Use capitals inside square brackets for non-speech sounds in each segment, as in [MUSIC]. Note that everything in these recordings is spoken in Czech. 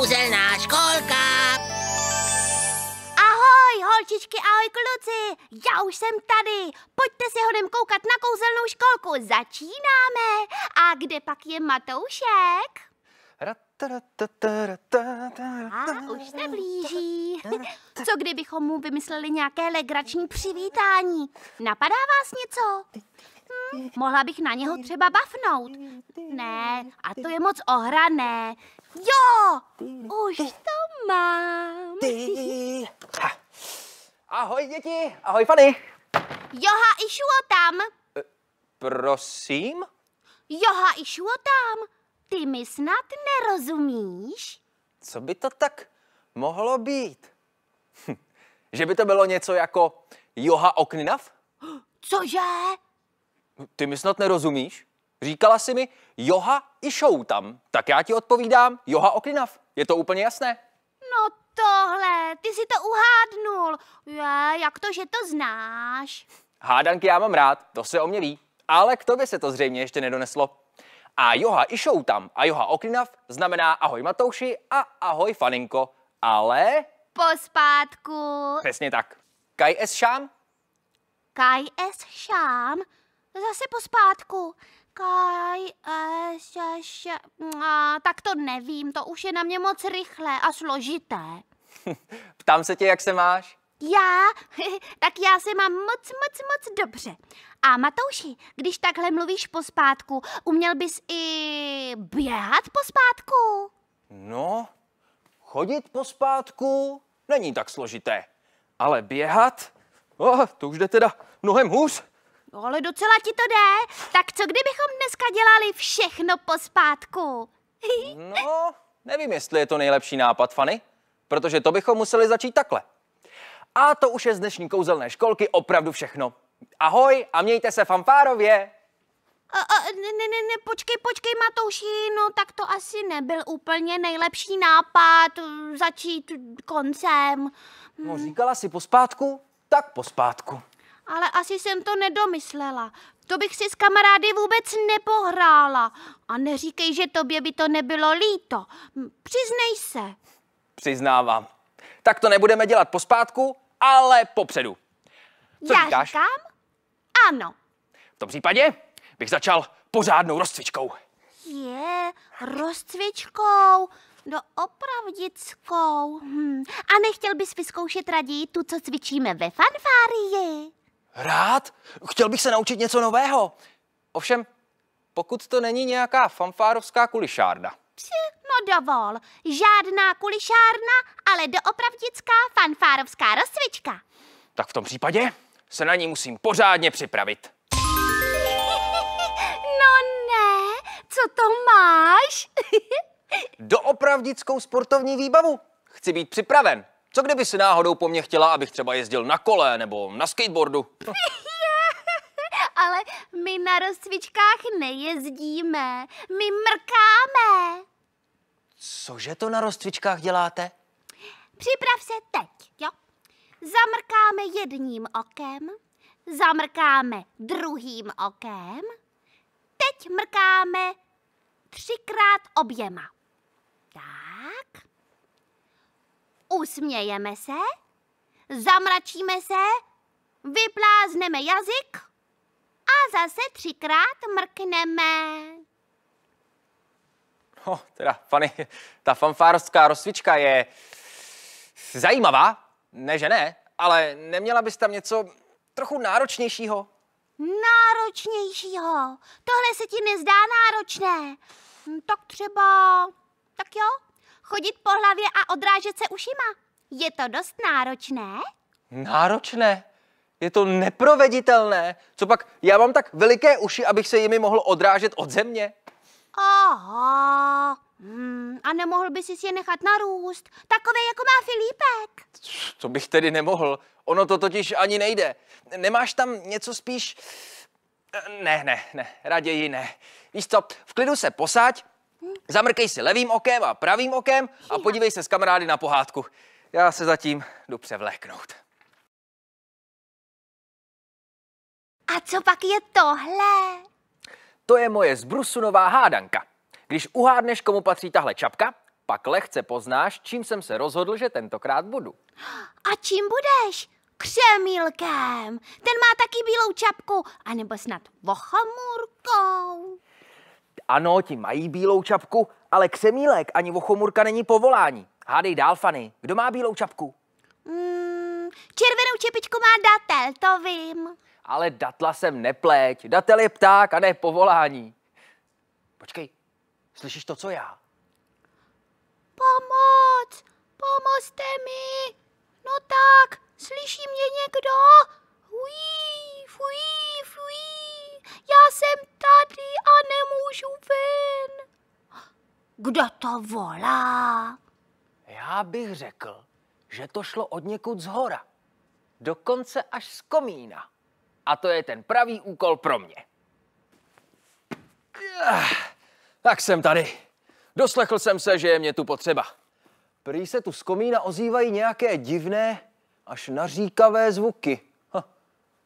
kouzelná školka. Ahoj, holčičky, ahoj, kluci. Já už jsem tady. Pojďte si hodem koukat na kouzelnou školku. Začínáme. A kde pak je Matoušek? A už se blíží. [LAUGHS] Co kdybychom mu vymysleli nějaké legrační přivítání? Napadá vás něco? Mohla bych na něho třeba bafnout. Ne, a to je moc ohrané. Jo, už to mám. Ahoj děti, ahoj Fanny. Joha i tam. Eh, prosím? Joha i tam. Ty mi snad nerozumíš? Co by to tak mohlo být? Hm, že by to bylo něco jako Joha Okninav? [GASPS] Cože? Ty mi snad nerozumíš? Říkala jsi mi Joha i show tam. Tak já ti odpovídám Joha Oklinav. Je to úplně jasné? No tohle, ty si to uhádnul. Je, jak to, že to znáš? Hádanky já mám rád, to se o mě ví. Ale k tobě se to zřejmě ještě nedoneslo. A Joha i show tam a Joha Oklinav znamená ahoj Matouši a ahoj Faninko. Ale... Pospátku. Přesně tak. Kaj es šám? Kaj es šám? Zase pospátku. Kaj, e, ša, ša, a, tak to nevím, to už je na mě moc rychlé a složité. [LAUGHS] Ptám se tě, jak se máš? Já? [LAUGHS] tak já se mám moc, moc, moc dobře. A Matouši, když takhle mluvíš pospátku, uměl bys i běhat pospátku? No, chodit pospátku není tak složité, ale běhat, oh, to už jde teda mnohem hůř. No ale docela ti to jde. Tak co kdybychom dneska dělali všechno pospátku? [LAUGHS] No, nevím, jestli je to nejlepší nápad, Fanny? protože to bychom museli začít takhle. A to už je z dnešní kouzelné školky opravdu všechno. Ahoj a mějte se fanfárově! A, a, ne, ne, ne, počkej, počkej, Matouši, no tak to asi nebyl úplně nejlepší nápad eh, začít koncem. No říkala si pospátku, tak pospátku ale asi jsem to nedomyslela. To bych si s kamarády vůbec nepohrála. A neříkej, že tobě by to nebylo líto. Přiznej se. Přiznávám. Tak to nebudeme dělat pospátku, ale popředu. Co Já říkáš? říkám? Ano. V tom případě bych začal pořádnou rozcvičkou. Je, rozcvičkou. Do no, opravdickou. Hm. A nechtěl bys vyzkoušet raději tu, co cvičíme ve fanfárii? rád, chtěl bych se naučit něco nového. Ovšem, pokud to není nějaká fanfárovská kulišárna. Při, no dovol, žádná kulišárna, ale doopravdická fanfárovská rozcvička. Tak v tom případě se na ní musím pořádně připravit. [LAUGHS] No ne, co to máš? [LAUGHS] Doopravdickou sportovní výbavu. Chci být připraven. Co kdyby si náhodou po mně chtěla, abych třeba jezdil na kole nebo na skateboardu? [LAUGHS] Ale my na rozcvičkách nejezdíme, my mrkáme. Cože to na rozcvičkách děláte? Připrav se teď, jo? Zamrkáme jedním okem, zamrkáme druhým okem, teď mrkáme třikrát oběma. Tak. Usmějeme se, zamračíme se, vyplázneme jazyk a zase třikrát mrkneme. No, oh, teda, fany, ta fanfárská rozcvička je zajímavá, ne že ne, ale neměla bys tam něco trochu náročnějšího? Náročnějšího? Tohle se ti nezdá náročné. Hm, tak třeba... Tak jo, Chodit po hlavě a odrážet se ušima. Je to dost náročné? Náročné? Je to neproveditelné. Co pak, já mám tak veliké uši, abych se jimi mohl odrážet od země? Aha. Hmm, a nemohl by si je nechat narůst, takové jako má Filipek. To bych tedy nemohl, ono to totiž ani nejde. Nemáš tam něco spíš... Ne, ne, ne, raději ne. Víš co, v klidu se posáď Zamrkej si levým okem a pravým okem a podívej se s kamarády na pohádku. Já se zatím jdu převléknout. A co pak je tohle? To je moje zbrusunová hádanka. Když uhádneš, komu patří tahle čapka, pak lehce poznáš, čím jsem se rozhodl, že tentokrát budu. A čím budeš? Křemílkem. Ten má taky bílou čapku, anebo snad vochamurkou. Ano, ti mají bílou čapku, ale křemílek ani Vochomurka není povolání. Hádej dál, Fanny, Kdo má bílou čapku? Mm, červenou čepičku má Datel, to vím. Ale Datla sem nepleť. Datel je pták a ne povolání. Počkej, slyšíš to, co já? Pomoc! Pomozte mi! No tak, slyší mě někdo? Ují, fují já jsem tady a nemůžu ven. Kdo to volá? Já bych řekl, že to šlo od někud z hora. Dokonce až z komína. A to je ten pravý úkol pro mě. Tak jsem tady. Doslechl jsem se, že je mě tu potřeba. Prý se tu z komína ozývají nějaké divné, až naříkavé zvuky.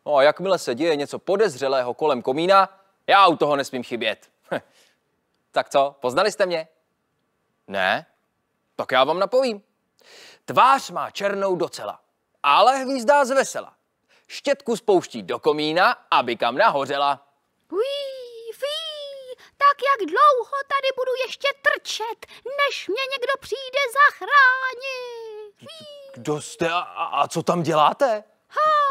No a jakmile se děje něco podezřelého kolem komína, já u toho nesmím chybět. [LAUGHS] tak co, poznali jste mě? Ne? Tak já vám napovím. Tvář má černou docela, ale hvízdá zvesela. Štětku spouští do komína, aby kam nahořela. Uí, fí, tak jak dlouho tady budu ještě trčet, než mě někdo přijde zachránit. Fí. Kdo jste a, a co tam děláte? Ha,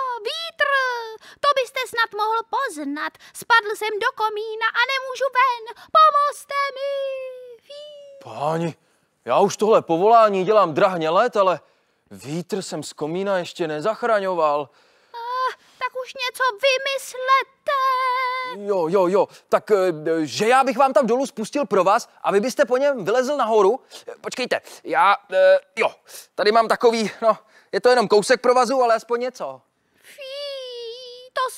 mohl poznat. Spadl jsem do komína a nemůžu ven. Pomozte mi! Fí. Páni, já už tohle povolání dělám drahně let, ale vítr jsem z komína ještě nezachraňoval. Ah, tak už něco vymyslete. Jo, jo, jo. Tak, eh, že já bych vám tam dolů spustil pro vás a vy byste po něm vylezl nahoru. Eh, počkejte, já, eh, jo, tady mám takový, no, je to jenom kousek provazu, ale aspoň něco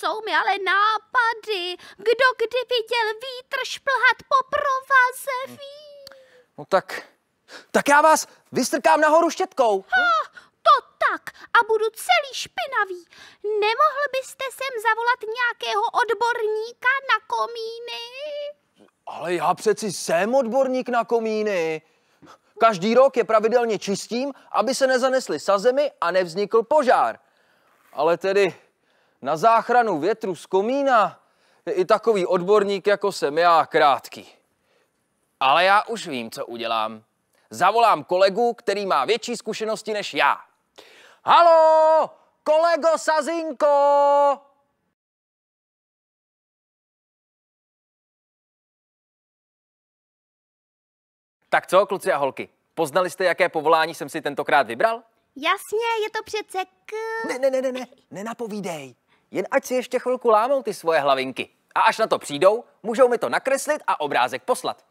jsou mi ale nápady. Kdo kdy viděl vítr šplhat po provaze, ví? No tak, tak já vás vystrkám nahoru štětkou. Ha, to tak a budu celý špinavý. Nemohl byste sem zavolat nějakého odborníka na komíny? Ale já přeci jsem odborník na komíny. Každý rok je pravidelně čistím, aby se nezanesly sazemi a nevznikl požár. Ale tedy na záchranu větru z komína je i takový odborník, jako jsem já, krátký. Ale já už vím, co udělám. Zavolám kolegu, který má větší zkušenosti než já. Halo, kolego Sazinko! Tak co, kluci a holky, poznali jste, jaké povolání jsem si tentokrát vybral? Jasně, je to přece k... Ne, ne, ne, ne, ne, nenapovídej jen ať si ještě chvilku lámou ty svoje hlavinky. A až na to přijdou, můžou mi to nakreslit a obrázek poslat.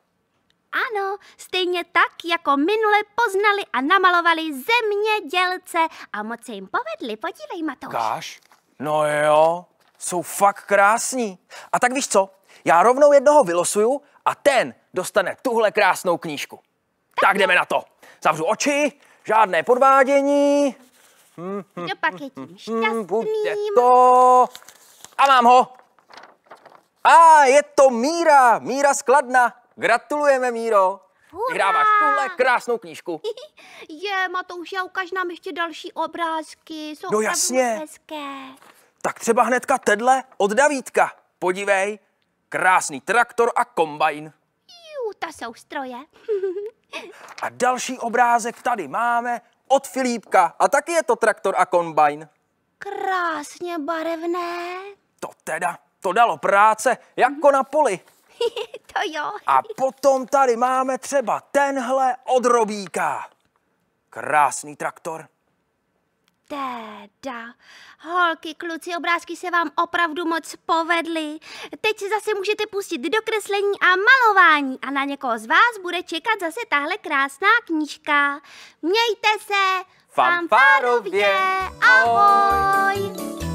Ano, stejně tak, jako minule poznali a namalovali zemědělce a moc se jim povedli. Podívej, Matouš. Káš? No jo, jsou fakt krásní. A tak víš co, já rovnou jednoho vylosuju a ten dostane tuhle krásnou knížku. Tak, tak jdeme na to. Zavřu oči, žádné podvádění. Kdo pak je tím hmm, šťastným? Hmm, to... A mám ho! A je to Míra, Míra Skladna. Gratulujeme, Míro. Vyhráváš tuhle krásnou knížku. [LAUGHS] Je, Matouši, a ukaž nám ještě další obrázky. Jsou no jasně. Hezké. Tak třeba hnedka tedle od Davídka. Podívej, krásný traktor a kombajn. Jú, ta jsou stroje. [LAUGHS] a další obrázek tady máme od Filipka a taky je to traktor a kombajn. Krásně barevné. To teda, to dalo práce, jako na poli. [LAUGHS] to jo. A potom tady máme třeba tenhle odrobíka. Krásný traktor. Teda, holky, kluci, obrázky se vám opravdu moc povedly. Teď se zase můžete pustit do kreslení a malování a na někoho z vás bude čekat zase tahle krásná knížka. Mějte se! Fanfárově! Ahoj! ahoj.